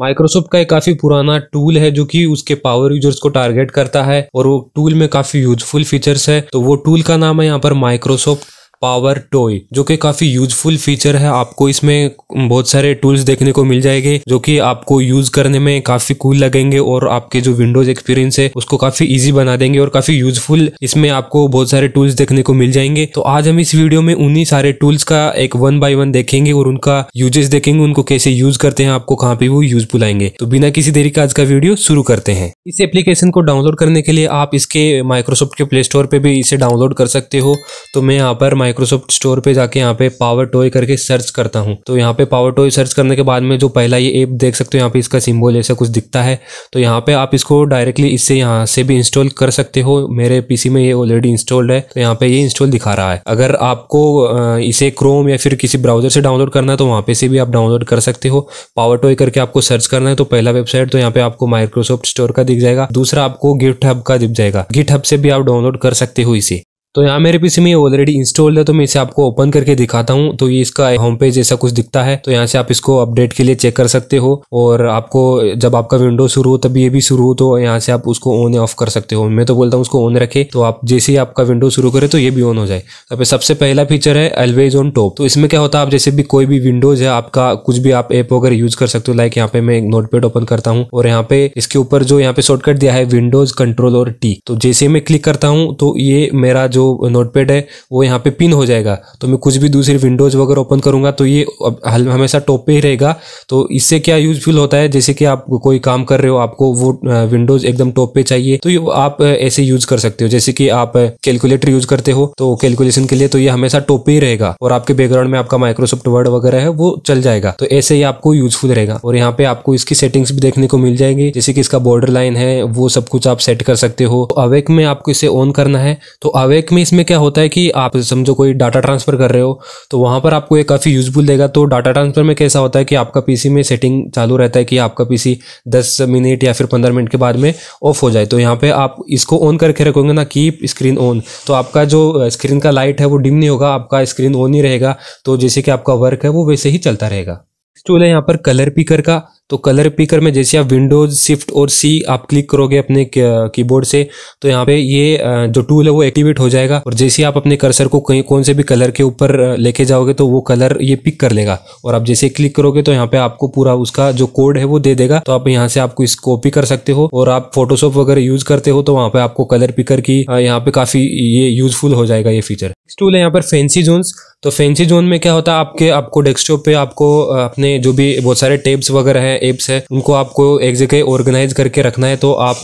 Microsoft का एक काफ़ी पुराना टूल है जो कि उसके पावर यूजर्स को टारगेट करता है और वो टूल में काफ़ी यूजफुल फीचर्स है तो वो टूल का नाम है यहाँ पर माइक्रोसॉफ्ट पावर टॉय जो कि काफ़ी यूजफुल फीचर है आपको इसमें बहुत सारे टूल्स देखने को मिल जाएंगे जो कि आपको यूज करने में काफ़ी कूल लगेंगे और आपके जो विंडोज एक्सपीरियंस है उसको काफ़ी इजी बना देंगे और काफ़ी यूजफुल इसमें आपको बहुत सारे टूल्स देखने को मिल जाएंगे तो आज हम इस वीडियो में उन्हीं सारे टूल्स का एक वन बाय वन देखेंगे और उनका यूजेस देखेंगे उनको कैसे यूज करते हैं आपको कहाँ पे वो यूजफुल आएंगे तो बिना किसी देरी का आज का वीडियो शुरू करते हैं इस एप्लीकेशन को डाउनलोड करने के लिए आप इसके माइक्रोसॉफ्ट के प्ले स्टोर पर भी इसे डाउनलोड कर सकते हो तो मैं यहाँ पर माइक्रोसॉफ्ट स्टोर पे जाके यहाँ पे पावर टॉय करके सर्च करता हूँ तो यहाँ पे पावर टॉय सर्च करने के बाद में जो पहला ये ऐप देख सकते हो यहाँ पे इसका सिम्बल ऐसा कुछ दिखता है तो यहाँ पे आप इसको डायरेक्टली इससे यहाँ से भी इंस्टॉल कर सकते हो मेरे पीसी में ये ऑलरेडी इंस्टॉल्ड है तो यहाँ पे ये इंस्टॉल दिखा रहा है अगर आपको इसे क्रोम या फिर किसी ब्राउजर से डाउनलोड करना है तो वहाँ पे से भी आप डाउनलोड कर सकते हो पावर टॉय करके आपको सर्च करना है तो पहला वेबसाइट तो यहाँ पे आपको माइक्रोसॉफ्ट स्टोर का दिख जाएगा दूसरा आपको गिफ्ट हब का दिख जाएगा गिट हब से भी आप डाउनलोड कर सकते हो इसे तो यहाँ मेरे पीसी में ऑलरेडी इंस्टॉल है तो मैं इसे आपको ओपन करके दिखाता हूँ तो ये इसका होम पेज ऐसा कुछ दिखता है तो यहाँ से आप इसको अपडेट के लिए चेक कर सकते हो और आपको जब आपका विंडो शुरू हो तब ये भी शुरू हो तो यहाँ से आप उसको ऑन या ऑफ कर सकते हो मैं तो बोलता हूँ उसको ऑन रखे तो आप जैसे ही आपका विंडो शुरू करे तो ये भी ऑन हो जाए तो सबसे पहला फीचर है एलवेज ऑन टॉप तो इसमें क्या होता है आप जैसे भी कोई भी विंडोज है आपका कुछ भी आप एप वगैरह यूज कर सकते हो लाइक यहाँ पे मैं नोट ओपन करता हूँ और यहाँ पे इसके ऊपर जो यहाँ पे शॉर्टकट दिया है विंडोज कंट्रोल और टी तो जैसे मैं क्लिक करता हूँ तो ये मेरा जो जो नोटपैड है वो यहाँ पे पिन हो जाएगा तो मैं कुछ भी दूसरी विंडोज़ वगैरह ओपन करूँगा तो ये हमेशा टॉप पे ही रहेगा तो इससे क्या यूजफुल होता है जैसे कि आप कोई काम कर रहे हो आपको वो विंडोज़ एकदम टॉप पे चाहिए तो आप ऐसे यूज़ कर सकते हो जैसे कि आप कैलकुलेटर यूज़ करते हो तो कैलकुलेशन के लिए तो ये हमेशा टॉप पे ही रहेगा और आपके बैकग्राउंड में आपका माइक्रोसॉफ्ट वर्ड वगैरह है वो चल जाएगा तो ऐसे ही आपको यूजफुल रहेगा और यहाँ पे आपको इसकी सेटिंग्स भी देखने को मिल जाएंगे जैसे कि इसका बॉर्डर लाइन है वो सब कुछ आप सेट कर सकते हो तो अवेक में आपको इसे ऑन करना है तो अवेक में इसमें क्या होता है कि आप समझो कोई डाटा ट्रांसफ़र कर रहे हो तो वहाँ पर आपको ये काफ़ी यूजफुल देगा तो डाटा ट्रांसफ़र में कैसा होता है कि आपका पीसी में सेटिंग चालू रहता है कि आपका पीसी 10 मिनट या फिर 15 मिनट के बाद में ऑफ हो जाए तो यहाँ पे आप इसको ऑन करके रखोगे ना कीप स्क्रीन ऑन तो आपका जो स्क्रीन का लाइट है वो डिम नहीं होगा आपका स्क्रीन ऑन ही रहेगा तो जैसे कि आपका वर्क है वो वैसे ही चलता रहेगा टूल है यहाँ पर कलर पिकर का तो कलर पिकर में जैसे आप विंडोज शिफ्ट और सी आप क्लिक करोगे अपने कीबोर्ड से तो यहाँ पे ये जो टूल है वो एक्टिवेट हो जाएगा और जैसे आप अपने कर्सर को कहीं कौन से भी कलर के ऊपर लेके जाओगे तो वो कलर ये पिक कर लेगा और आप जैसे क्लिक करोगे तो यहाँ पे आपको पूरा उसका जो कोड है वो दे देगा तो आप यहाँ से आपको इस कॉपी कर सकते हो और आप फोटोशॉप वगैरह यूज करते हो तो वहाँ पे आपको कलर पिकर की यहाँ पे काफी ये यूजफुल हो जाएगा ये फीचर टूल है यहाँ पर फैंसी जोन्स तो फैंसी जोन में क्या होता है आपके आपको डेस्कटॉप पे आपको अपने जो भी बहुत सारे टेब्स वगैरह हैं हैं एप्स हैं उनको आपको एक जगह ऑर्गेनाइज करके रखना है तो आप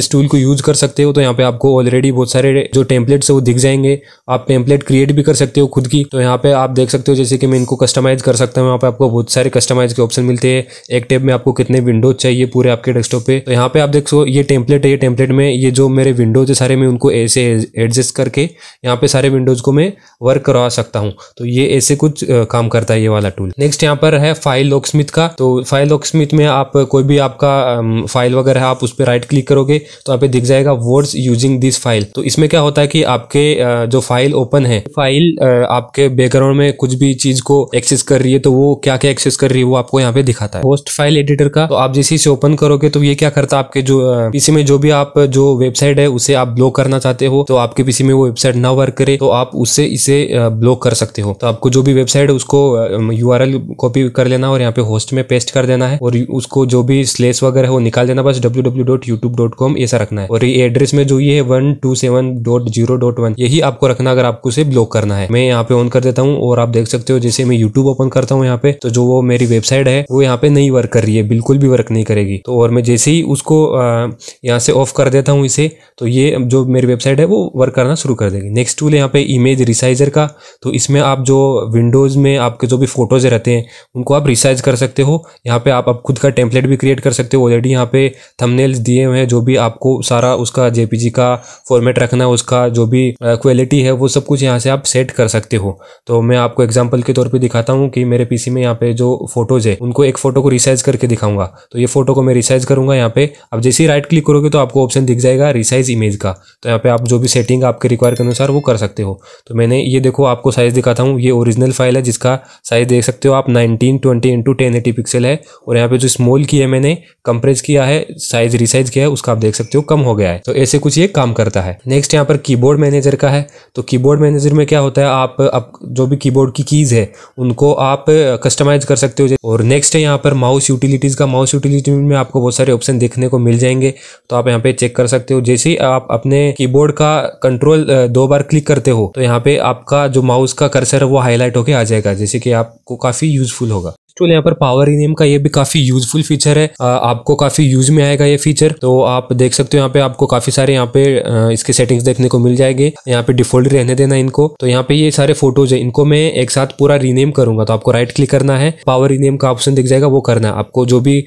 इस टूल को यूज़ कर सकते हो तो यहाँ पे आपको ऑलरेडी बहुत सारे जो टेम्पलेट्स है वो दिख जाएंगे आप टेम्पलेट क्रिएट भी कर सकते हो खुद की तो यहाँ पे आप देख सकते हो जैसे कि मैं इनको कस्टमाइज़ कर सकता हूँ यहाँ पे आपको बहुत सारे कस्टमाइज़ के ऑप्शन मिलते हैं एक टेप में आपको कितने विंडोज चाहिए पूरे आपके डेस्कटॉप पे तो यहाँ पे आप देख सो ये टेम्पलेट है ये टेम्पलेट में ये जो मेरे विंडोज है सारे मैं उनको ऐसे एडजस्ट करके यहाँ पे सारे विंडोज को मैं वर्क करवा सकता हूँ तो ये ऐसे कुछ काम करता है ये वाला टूल नेक्स्ट यहाँ पर है फाइल लॉक्समिथ का तो फाइल लॉक स्मिथ में आप कोई भी आपका फाइल वगैरह है आप उस पर राइट क्लिक करोगे तो आप दिख जाएगा वर्ड्स यूजिंग दिस फाइल तो इसमें क्या होता है कि आपके जो फाइल ओपन है फाइल आपके बैकग्राउंड में कुछ भी चीज को एक्सेस कर रही है तो वो क्या क्या एक्सेस कर रही है वो आपको यहाँ पे दिखाता है होस्ट फाइल एडिटर का तो आप जैसे इसे ओपन करोगे तो ये क्या करता है आपके जो पीसी में जो भी आप जो वेबसाइट है उसे आप ब्लॉक करना चाहते हो तो आपके पीसी में वो वेबसाइट ना वर्क करे तो आप उससे इसे ब्लॉक कर सकते हो तो आपको जो भी वेबसाइट है उसको यू कॉपी कर लेना और यहाँ पे होस्ट में पेस्ट कर देना है और उसको जो भी स्लेस वगैरह है वो निकाल देना बस W W dot YouTube dot com ऐसा रखना है और ये एड्रेस में जो ये है one two seven dot zero dot one यही आपको रखना अगर आपको उसे ब्लॉक करना है मैं यहाँ पे ऑन कर देता हूँ और आप देख सकते हो जैसे मैं यूट्यूब ओपन करता हूँ यहाँ पे तो जो वो मेरी वेबसाइट है वो यहाँ पे नहीं वर्क कर रही है बिल्कुल भी वर्क नहीं करेगी तो और मैं जैसे ही उसको यहाँ से ऑफ कर देता हूँ इसे तो ये जो मेरी वेबसाइट है वो वर्क करना शुरू कर देगी नेक्स्ट टूल यहाँ पे इमेज रिसाइजर का तो इसमें आप जो विंडोज़ में आपके जो भी फोटोज़ रहते हैं उनको आप रिसाइज कर सकते हो यहाँ पे आप आप खुद का टेम्पलेट भी क्रिएट कर सकते हो ऑलरेडी यहाँ पे थंबनेल्स दिए हुए हैं जो भी आपको सारा उसका जेपीजी का फॉर्मेट रखना है उसका जो भी क्वालिटी है वो सब कुछ यहाँ से आप सेट कर सकते हो तो मैं आपको एग्जाम्पल के तौर पर दिखाता हूँ कि मेरे पीसी में यहाँ पे जो फोटोज है उनको एक फोटो को रिसाइज करके दिखाऊंगा तो ये फोटो को मैं रिसाइज करूंगा यहाँ पे अब जैसे ही राइट क्लिक करोगे तो आपको ऑप्शन दिख जाएगा रिसाइज इमेज का तो यहाँ पे आप जो भी सेटिंग आपके रिक्वायर के अनुसार वो कर सकते हो तो मैंने ये देखो आपको साइज दिखाता हूँ ये ओरिजिनल फाइल है जिसका साइज देख सकते हो आप nineteen twenty into ten eighty pixel है और यहाँ पे जो स्मॉल की है मैंने कंप्रेस किया है साइज रिसाइज किया है उसका आप देख सकते हो कम हो गया है तो ऐसे कुछ ये काम करता है नेक्स्ट यहाँ पर कीबोर्ड मैनेजर का है तो कीबोर्ड मैनेजर में क्या होता है आप अब जो भी कीबोर्ड की कीज़ है उनको आप कस्टमाइज कर सकते हो और नेक्स्ट है यहाँ पर माउस यूटिलिटीज़ का माउस यूटिलिटी में आपको बहुत सारे ऑप्शन देखने को मिल जाएंगे तो आप यहाँ पे चेक कर सकते हो जैसे ही आप अपने कीबोर्ड का कंट्रोल दो बार क्लिक करते हो तो यहाँ पे आपका जो माउस का कर्सर है वो हाईलाइट होकर आ जाएगा जैसे कि आपको काफ़ी यूजफुल होगा टूल यहाँ पर पावर इनियम का ये भी काफी यूजफुल फीचर है आपको काफी यूज में आएगा ये फीचर तो आप देख सकते हो यहाँ पे आपको काफी सारे यहाँ पे इसके सेटिंग्स देखने को मिल जाएंगे यहाँ पे डिफॉल्ट रहने देना इनको तो यहाँ पे ये सारे फोटोज है इनको मैं एक साथ पूरा रीनेम करूंगा तो आपको राइट क्लिक करना है पावर रीनेम का ऑप्शन दिख जाएगा वो करना है आपको जो भी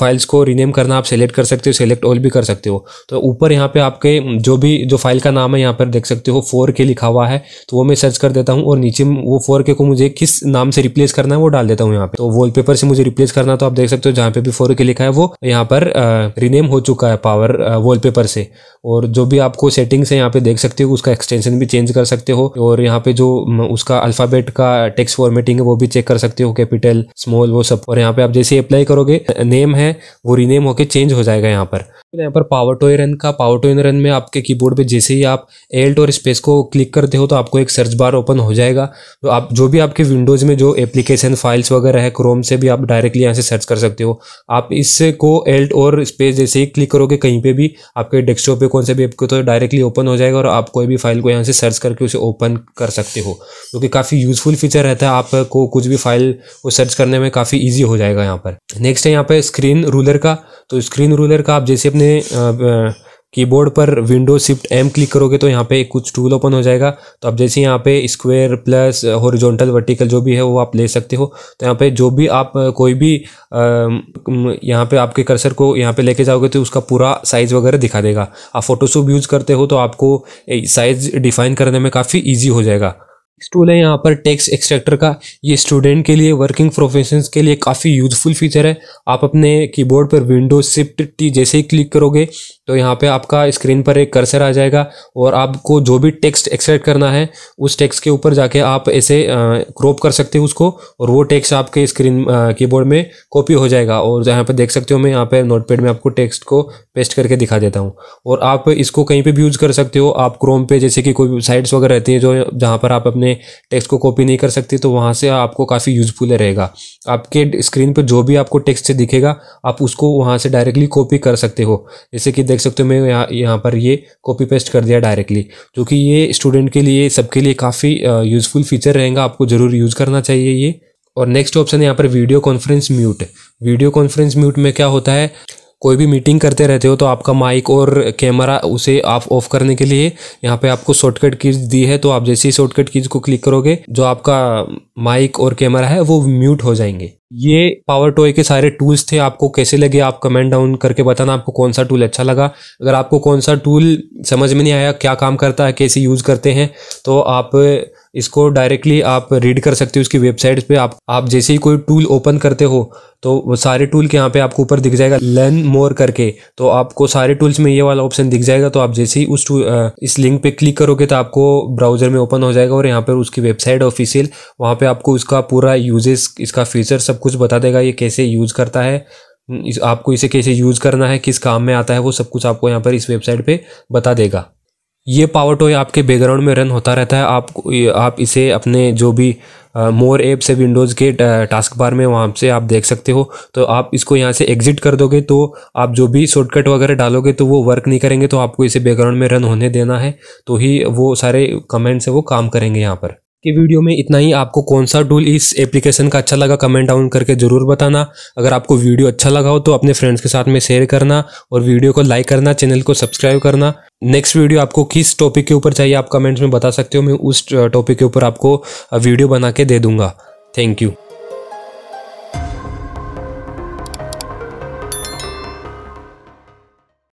फाइल्स को रीनेम करना आप सेलेक्ट कर सकते हो सेलेक्ट ऑल भी कर सकते हो तो ऊपर यहाँ पे आपके जो भी जो फाइल का नाम है यहाँ पर देख सकते हो फोर के लिखा हुआ है तो वो मैं सर्च कर देता हूँ और नीचे वो फोर के को मुझे किस नाम से रिप्लेस करना है वो डाल देता हूँ यहाँ पे तो वॉलपेपर से मुझे रिप्लेस करना तो आप देख सकते हो जहाँ पे भी फोर के लिखा है वो यहाँ पर रिनेम हो चुका है पावर वॉलपेपर से और जो भी आपको सेटिंग्स है यहाँ पे देख सकते हो उसका एक्सटेंशन भी चेंज कर सकते हो और यहाँ पे जो उसका अल्फाबेट का टेक्स्ट फॉर्मेटिंग है वो भी चेक कर सकते हो कैपिटल स्मॉल वो सब और यहाँ पे आप जैसे अप्लाई करोगे नेम है वो रिनेम होके चेंज हो जाएगा यहाँ पर यहाँ पर पावर टोय रन का पावर टोय रन में आपके कीबोर्ड पे जैसे ही आप एल्ट और स्पेस को क्लिक करते हो तो आपको एक सर्च बार ओपन हो जाएगा तो आप जो भी आपके विंडोज़ में जो एप्लीकेशन फाइल्स वगैरह है क्रोम से भी आप डायरेक्टली यहाँ से सर्च कर सकते हो आप इससे को एल्ट और स्पेस जैसे ही क्लिक करोगे कहीं पर भी आपके डेस्कटॉप पर कौन से भी ऐप को तो डायरेक्टली ओपन हो जाएगा और आप कोई भी फाइल को यहाँ से सर्च करके उसे ओपन कर सकते हो जो कि काफ़ी यूजफुल फीचर रहता है आपको कुछ भी फाइल को सर्च करने में काफ़ी ईजी हो जाएगा यहाँ पर नेक्स्ट है यहाँ पर स्क्रीन रूलर का तो स्क्रीन रूलर का आप जैसे अपने से कीबोर्ड पर विंडो शिफ्ट एम क्लिक करोगे तो यहाँ पे कुछ टूल ओपन हो जाएगा तो आप जैसे यहाँ पे स्क्वायर प्लस हॉरिजॉन्टल वर्टिकल जो भी है वो आप ले सकते हो तो यहाँ पे जो भी आप कोई भी यहाँ पे आपके कर्सर को यहाँ पे लेके जाओगे तो उसका पूरा साइज़ वगैरह दिखा देगा आप फोटोशॉप यूज़ करते हो तो आपको साइज़ डिफाइन करने में काफ़ी ईजी हो जाएगा टूल है यहाँ पर टेक्स्ट एक्सट्रैक्टर का ये स्टूडेंट के लिए वर्किंग प्रोफेशन के लिए काफ़ी यूजफुल फीचर है आप अपने कीबोर्ड पर विंडो शिफ्ट टी जैसे ही क्लिक करोगे तो यहाँ पे आपका स्क्रीन पर एक कर्सर आ जाएगा और आपको जो भी टेक्स्ट एक्सट्रैक्ट करना है उस टेक्स्ट के ऊपर जाके आप ऐसे क्रॉप कर सकते हो उसको और वो टेक्स्ट आपके स्क्रीन कीबोर्ड में कॉपी हो जाएगा और यहाँ पर देख सकते हो मैं यहाँ पर नोटपैड में आपको टेक्स्ट को पेस्ट करके दिखा देता हूँ और आप इसको कहीं पर भी यूज़ कर सकते हो आप क्रोम पे जैसे कि कोई साइट्स वगैरह रहती हैं जो जहाँ पर आप अपने अपने टेक्स्ट को कॉपी नहीं कर सकते तो वहाँ से आपको काफ़ी यूजफुल रहेगा आपके स्क्रीन पर जो भी आपको टेक्स्ट से दिखेगा आप उसको वहाँ से डायरेक्टली कॉपी कर सकते हो जैसे कि देख सकते हो मैं यहाँ यहाँ पर ये कॉपी पेस्ट कर दिया डायरेक्टली जो कि ये स्टूडेंट के लिए सबके लिए काफ़ी यूज़फुल फीचर रहेगा आपको ज़रूर यूज़ करना चाहिए ये और नेक्स्ट ऑप्शन यहाँ पर video conference mute video conference mute में क्या होता है कोई भी मीटिंग करते रहते हो तो आपका माइक और कैमरा उसे आप ऑफ करने के लिए यहाँ पे आपको शॉर्टकट कीज दी है तो आप जैसे ही शॉर्टकट कीज को क्लिक करोगे जो आपका माइक और कैमरा है वो म्यूट हो जाएंगे ये पावर टॉय के सारे टूल्स थे आपको कैसे लगे आप कमेंट डाउन करके बताना आपको कौन सा टूल अच्छा लगा अगर आपको कौन सा टूल समझ में नहीं आया क्या काम करता है कैसे यूज़ करते हैं तो आप इसको डायरेक्टली आप रीड कर सकते हो इसकी वेबसाइट पे आप आप जैसे ही कोई टूल ओपन करते हो तो सारे टूल के यहाँ पे आपको ऊपर दिख जाएगा लर्न मोर करके तो आपको सारे टूल्स में ये वाला ऑप्शन दिख जाएगा तो आप जैसे ही उस टू इस लिंक पे क्लिक करोगे तो आपको ब्राउजर में ओपन हो जाएगा और यहाँ पर उसकी वेबसाइट ऑफिशियल वहाँ पर आपको उसका पूरा यूजेस इसका फीचर सब कुछ बता देगा ये कैसे यूज़ करता है इस, आपको इसे कैसे यूज़ करना है किस काम में आता है वो सब कुछ आपको यहाँ पर इस वेबसाइट पे बता देगा ये पावर टॉय आपके बैकग्राउंड में रन होता रहता है आप आप इसे अपने जो भी मोर ऐप से विंडोज़ के टास्क बार में वहाँ से आप देख सकते हो तो आप इसको यहाँ से एग्जिट कर दोगे तो आप जो भी शॉर्टकट वगैरह डालोगे तो वो वर्क नहीं करेंगे तो आपको इसे बैकग्राउंड में रन होने देना है तो ही वो सारे कमेंट्स है वो काम करेंगे यहाँ पर के वीडियो में इतना ही आपको कौन सा टूल इस एप्लीकेशन का अच्छा लगा कमेंट डाउन करके ज़रूर बताना अगर आपको वीडियो अच्छा लगा हो तो अपने फ्रेंड्स के साथ में शेयर करना और वीडियो को लाइक करना चैनल को सब्सक्राइब करना नेक्स्ट वीडियो आपको किस टॉपिक के ऊपर चाहिए आप कमेंट्स में बता सकते हो मैं उस टॉपिक के ऊपर आपको वीडियो बना के दे दूंगा थैंक यू